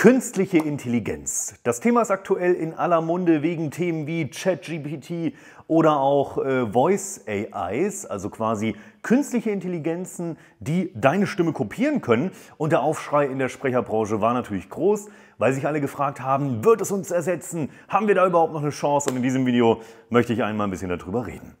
Künstliche Intelligenz. Das Thema ist aktuell in aller Munde wegen Themen wie ChatGPT oder auch äh, Voice AIs, also quasi künstliche Intelligenzen, die deine Stimme kopieren können. Und der Aufschrei in der Sprecherbranche war natürlich groß, weil sich alle gefragt haben, wird es uns ersetzen? Haben wir da überhaupt noch eine Chance? Und in diesem Video möchte ich einmal ein bisschen darüber reden.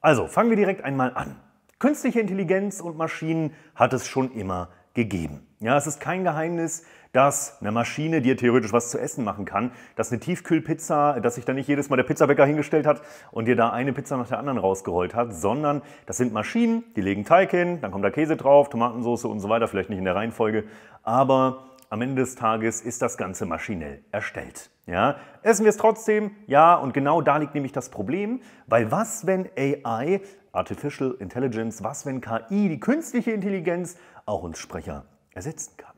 Also fangen wir direkt einmal an. Künstliche Intelligenz und Maschinen hat es schon immer gegeben. Ja, es ist kein Geheimnis, dass eine Maschine dir theoretisch was zu essen machen kann, dass eine Tiefkühlpizza, dass sich da nicht jedes Mal der Pizzabäcker hingestellt hat und dir da eine Pizza nach der anderen rausgerollt hat, sondern das sind Maschinen, die legen Teig hin, dann kommt da Käse drauf, Tomatensauce und so weiter, vielleicht nicht in der Reihenfolge, aber am Ende des Tages ist das Ganze maschinell erstellt. Ja, essen wir es trotzdem? Ja, und genau da liegt nämlich das Problem, weil was, wenn AI, Artificial Intelligence, was, wenn KI, die künstliche Intelligenz, auch uns Sprecher ersetzen kann.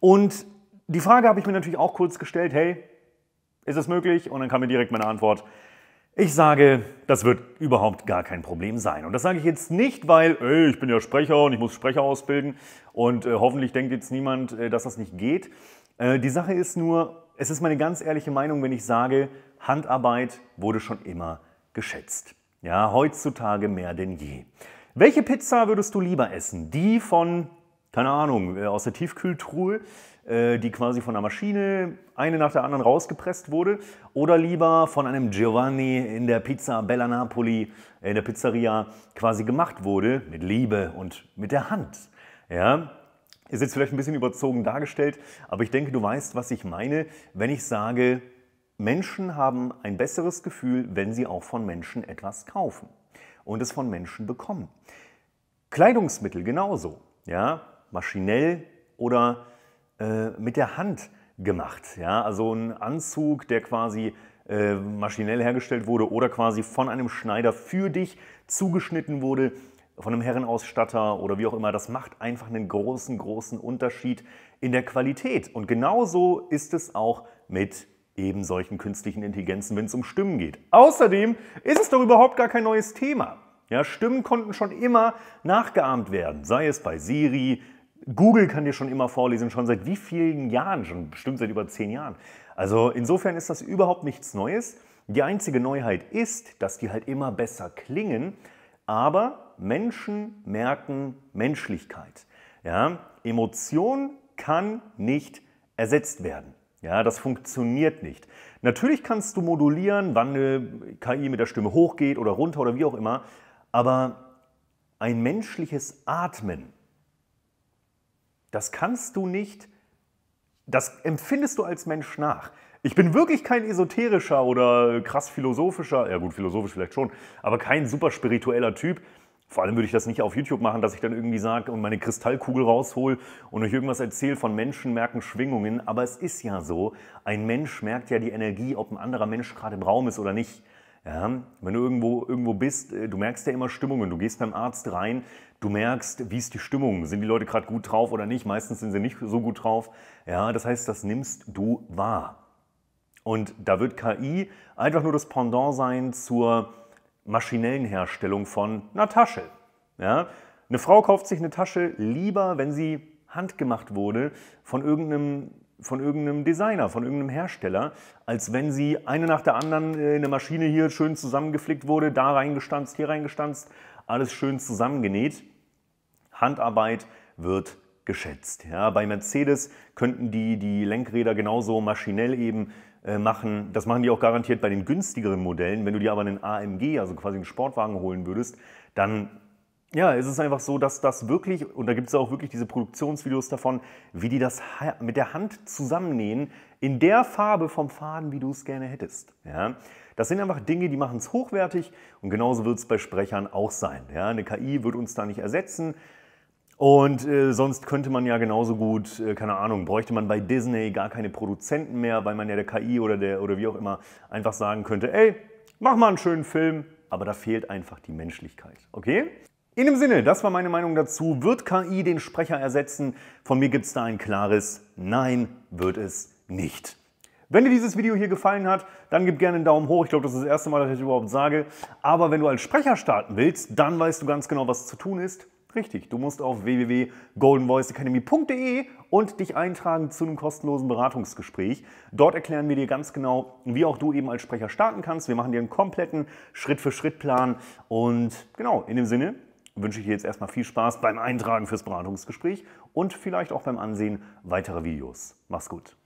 Und die Frage habe ich mir natürlich auch kurz gestellt, hey, ist es möglich? Und dann kam mir direkt meine Antwort, ich sage, das wird überhaupt gar kein Problem sein. Und das sage ich jetzt nicht, weil ey, ich bin ja Sprecher und ich muss Sprecher ausbilden und äh, hoffentlich denkt jetzt niemand, äh, dass das nicht geht. Äh, die Sache ist nur, es ist meine ganz ehrliche Meinung, wenn ich sage, Handarbeit wurde schon immer geschätzt. Ja, heutzutage mehr denn je. Welche Pizza würdest du lieber essen? Die von keine Ahnung, äh, aus der Tiefkühltruhe, äh, die quasi von einer Maschine eine nach der anderen rausgepresst wurde, oder lieber von einem Giovanni in der Pizza Bella Napoli, äh, in der Pizzeria quasi gemacht wurde, mit Liebe und mit der Hand. Ja, ist jetzt vielleicht ein bisschen überzogen dargestellt, aber ich denke, du weißt, was ich meine, wenn ich sage, Menschen haben ein besseres Gefühl, wenn sie auch von Menschen etwas kaufen und es von Menschen bekommen. Kleidungsmittel genauso. Ja, maschinell oder äh, mit der Hand gemacht. Ja? Also ein Anzug, der quasi äh, maschinell hergestellt wurde oder quasi von einem Schneider für dich zugeschnitten wurde, von einem Herrenausstatter oder wie auch immer, das macht einfach einen großen, großen Unterschied in der Qualität. Und genauso ist es auch mit eben solchen künstlichen Intelligenzen, wenn es um Stimmen geht. Außerdem ist es doch überhaupt gar kein neues Thema. Ja, Stimmen konnten schon immer nachgeahmt werden, sei es bei Siri, Google kann dir schon immer vorlesen, schon seit wie vielen Jahren, schon bestimmt seit über zehn Jahren. Also insofern ist das überhaupt nichts Neues. Die einzige Neuheit ist, dass die halt immer besser klingen, aber Menschen merken Menschlichkeit. Ja? Emotion kann nicht ersetzt werden. Ja, das funktioniert nicht. Natürlich kannst du modulieren, wann eine KI mit der Stimme hochgeht oder runter oder wie auch immer, aber ein menschliches Atmen, das kannst du nicht, das empfindest du als Mensch nach. Ich bin wirklich kein esoterischer oder krass philosophischer, ja gut, philosophisch vielleicht schon, aber kein super spiritueller Typ. Vor allem würde ich das nicht auf YouTube machen, dass ich dann irgendwie sage und meine Kristallkugel raushol und euch irgendwas erzähle von Menschen merken Schwingungen. Aber es ist ja so, ein Mensch merkt ja die Energie, ob ein anderer Mensch gerade im Raum ist oder nicht. Ja, wenn du irgendwo, irgendwo bist, äh, du merkst ja immer Stimmungen. Du gehst beim Arzt rein, du merkst, wie ist die Stimmung? Sind die Leute gerade gut drauf oder nicht? Meistens sind sie nicht so gut drauf. Ja, das heißt, das nimmst du wahr. Und da wird KI einfach nur das Pendant sein zur maschinellen Herstellung von einer Tasche. Ja, eine Frau kauft sich eine Tasche lieber, wenn sie handgemacht wurde, von irgendeinem von irgendeinem Designer, von irgendeinem Hersteller, als wenn sie eine nach der anderen äh, in eine Maschine hier schön zusammengeflickt wurde, da reingestanzt, hier reingestanzt, alles schön zusammengenäht. Handarbeit wird geschätzt. Ja, bei Mercedes könnten die die Lenkräder genauso maschinell eben äh, machen. Das machen die auch garantiert bei den günstigeren Modellen. Wenn du dir aber einen AMG, also quasi einen Sportwagen holen würdest, dann ja, es ist einfach so, dass das wirklich, und da gibt es auch wirklich diese Produktionsvideos davon, wie die das mit der Hand zusammennähen, in der Farbe vom Faden, wie du es gerne hättest. Ja? Das sind einfach Dinge, die machen es hochwertig und genauso wird es bei Sprechern auch sein. Ja? Eine KI wird uns da nicht ersetzen. Und äh, sonst könnte man ja genauso gut, äh, keine Ahnung, bräuchte man bei Disney gar keine Produzenten mehr, weil man ja der KI oder der oder wie auch immer einfach sagen könnte, ey, mach mal einen schönen Film, aber da fehlt einfach die Menschlichkeit, okay? In dem Sinne, das war meine Meinung dazu. Wird KI den Sprecher ersetzen? Von mir gibt es da ein klares Nein, wird es nicht. Wenn dir dieses Video hier gefallen hat, dann gib gerne einen Daumen hoch. Ich glaube, das ist das erste Mal, dass ich das überhaupt sage. Aber wenn du als Sprecher starten willst, dann weißt du ganz genau, was zu tun ist. Richtig, du musst auf www.goldenvoiceacademy.de und dich eintragen zu einem kostenlosen Beratungsgespräch. Dort erklären wir dir ganz genau, wie auch du eben als Sprecher starten kannst. Wir machen dir einen kompletten Schritt-für-Schritt-Plan. Und genau, in dem Sinne, wünsche ich dir jetzt erstmal viel Spaß beim Eintragen fürs Beratungsgespräch und vielleicht auch beim Ansehen weiterer Videos. Mach's gut.